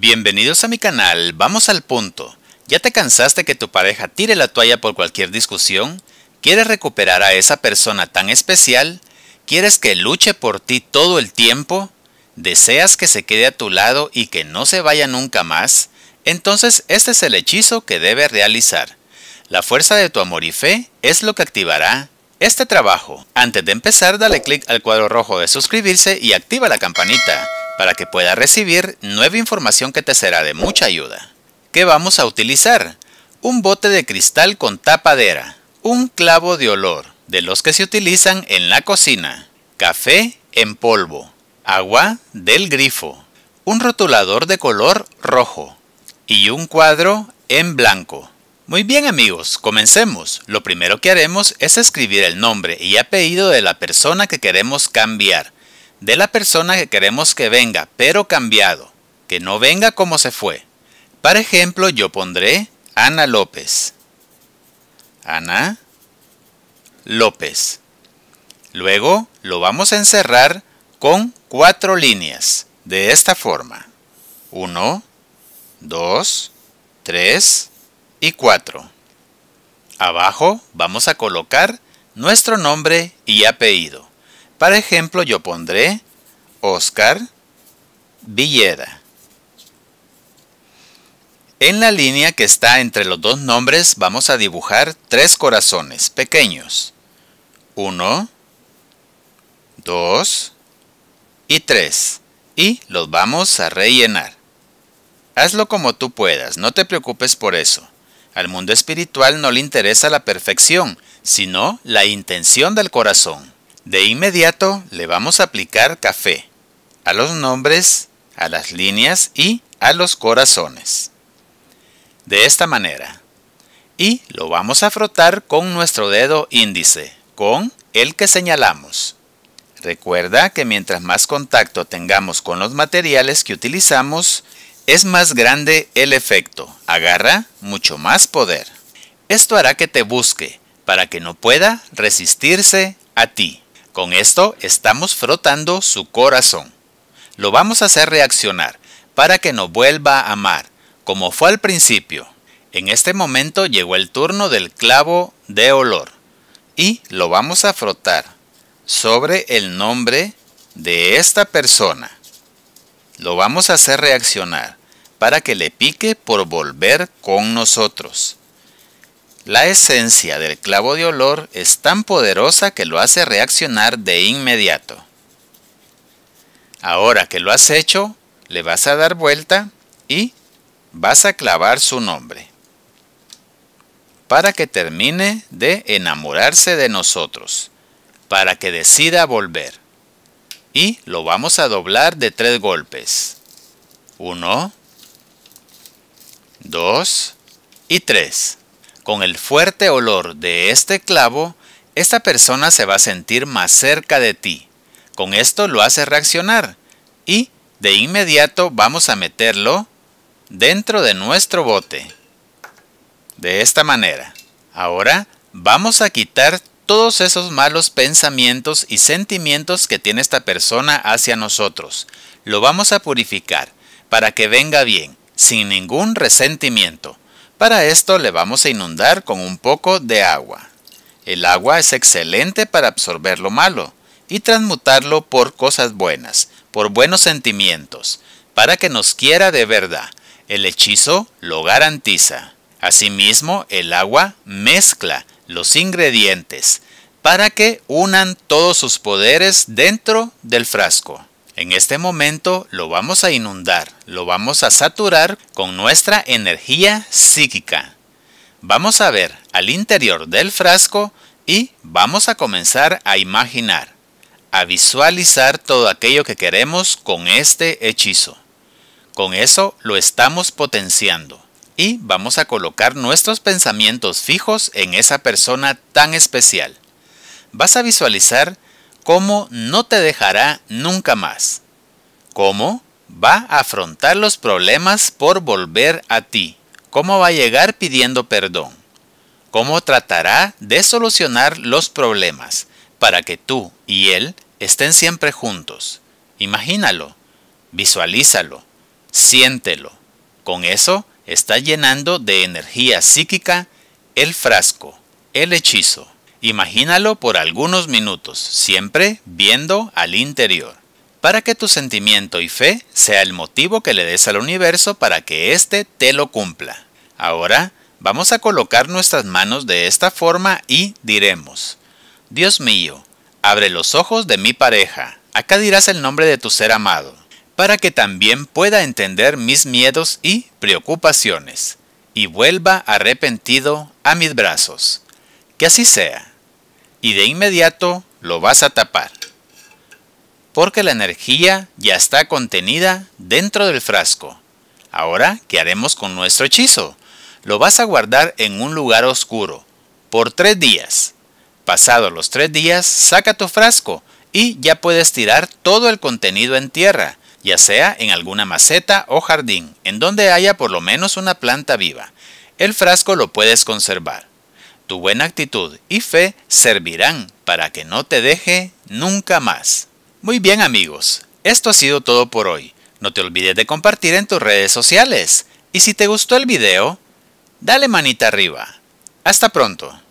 Bienvenidos a mi canal, vamos al punto. ¿Ya te cansaste que tu pareja tire la toalla por cualquier discusión? ¿Quieres recuperar a esa persona tan especial? ¿Quieres que luche por ti todo el tiempo? ¿Deseas que se quede a tu lado y que no se vaya nunca más? Entonces este es el hechizo que debes realizar. La fuerza de tu amor y fe es lo que activará este trabajo. Antes de empezar, dale clic al cuadro rojo de suscribirse y activa la campanita para que puedas recibir nueva información que te será de mucha ayuda. ¿Qué vamos a utilizar? Un bote de cristal con tapadera, un clavo de olor, de los que se utilizan en la cocina, café en polvo, agua del grifo, un rotulador de color rojo y un cuadro en blanco. Muy bien amigos, comencemos. Lo primero que haremos es escribir el nombre y apellido de la persona que queremos cambiar de la persona que queremos que venga, pero cambiado, que no venga como se fue. Para ejemplo, yo pondré Ana López. Ana López. Luego lo vamos a encerrar con cuatro líneas, de esta forma. 1, 2, 3 y 4. Abajo vamos a colocar nuestro nombre y apellido. Para ejemplo, yo pondré Oscar Villera. En la línea que está entre los dos nombres vamos a dibujar tres corazones pequeños. Uno, dos y tres. Y los vamos a rellenar. Hazlo como tú puedas, no te preocupes por eso. Al mundo espiritual no le interesa la perfección, sino la intención del corazón. De inmediato le vamos a aplicar café a los nombres, a las líneas y a los corazones. De esta manera. Y lo vamos a frotar con nuestro dedo índice, con el que señalamos. Recuerda que mientras más contacto tengamos con los materiales que utilizamos, es más grande el efecto, agarra mucho más poder. Esto hará que te busque, para que no pueda resistirse a ti. Con esto estamos frotando su corazón. Lo vamos a hacer reaccionar para que nos vuelva a amar, como fue al principio. En este momento llegó el turno del clavo de olor y lo vamos a frotar sobre el nombre de esta persona. Lo vamos a hacer reaccionar para que le pique por volver con nosotros. La esencia del clavo de olor es tan poderosa que lo hace reaccionar de inmediato. Ahora que lo has hecho, le vas a dar vuelta y vas a clavar su nombre para que termine de enamorarse de nosotros, para que decida volver. Y lo vamos a doblar de tres golpes. Uno, dos y tres. Con el fuerte olor de este clavo, esta persona se va a sentir más cerca de ti. Con esto lo hace reaccionar y de inmediato vamos a meterlo dentro de nuestro bote. De esta manera. Ahora vamos a quitar todos esos malos pensamientos y sentimientos que tiene esta persona hacia nosotros. Lo vamos a purificar para que venga bien, sin ningún resentimiento. Para esto le vamos a inundar con un poco de agua. El agua es excelente para absorber lo malo y transmutarlo por cosas buenas, por buenos sentimientos, para que nos quiera de verdad. El hechizo lo garantiza. Asimismo, el agua mezcla los ingredientes para que unan todos sus poderes dentro del frasco. En este momento lo vamos a inundar, lo vamos a saturar con nuestra energía psíquica. Vamos a ver al interior del frasco y vamos a comenzar a imaginar, a visualizar todo aquello que queremos con este hechizo. Con eso lo estamos potenciando y vamos a colocar nuestros pensamientos fijos en esa persona tan especial. Vas a visualizar cómo no te dejará nunca más, cómo va a afrontar los problemas por volver a ti, cómo va a llegar pidiendo perdón, cómo tratará de solucionar los problemas para que tú y él estén siempre juntos. Imagínalo, visualízalo, siéntelo. Con eso está llenando de energía psíquica el frasco, el hechizo. Imagínalo por algunos minutos, siempre viendo al interior, para que tu sentimiento y fe sea el motivo que le des al universo para que éste te lo cumpla. Ahora vamos a colocar nuestras manos de esta forma y diremos, Dios mío, abre los ojos de mi pareja, acá dirás el nombre de tu ser amado, para que también pueda entender mis miedos y preocupaciones, y vuelva arrepentido a mis brazos. Que así sea y de inmediato lo vas a tapar, porque la energía ya está contenida dentro del frasco. Ahora, ¿qué haremos con nuestro hechizo? Lo vas a guardar en un lugar oscuro por tres días. Pasados los tres días, saca tu frasco y ya puedes tirar todo el contenido en tierra, ya sea en alguna maceta o jardín, en donde haya por lo menos una planta viva. El frasco lo puedes conservar. Tu buena actitud y fe servirán para que no te deje nunca más. Muy bien amigos, esto ha sido todo por hoy. No te olvides de compartir en tus redes sociales. Y si te gustó el video, dale manita arriba. Hasta pronto.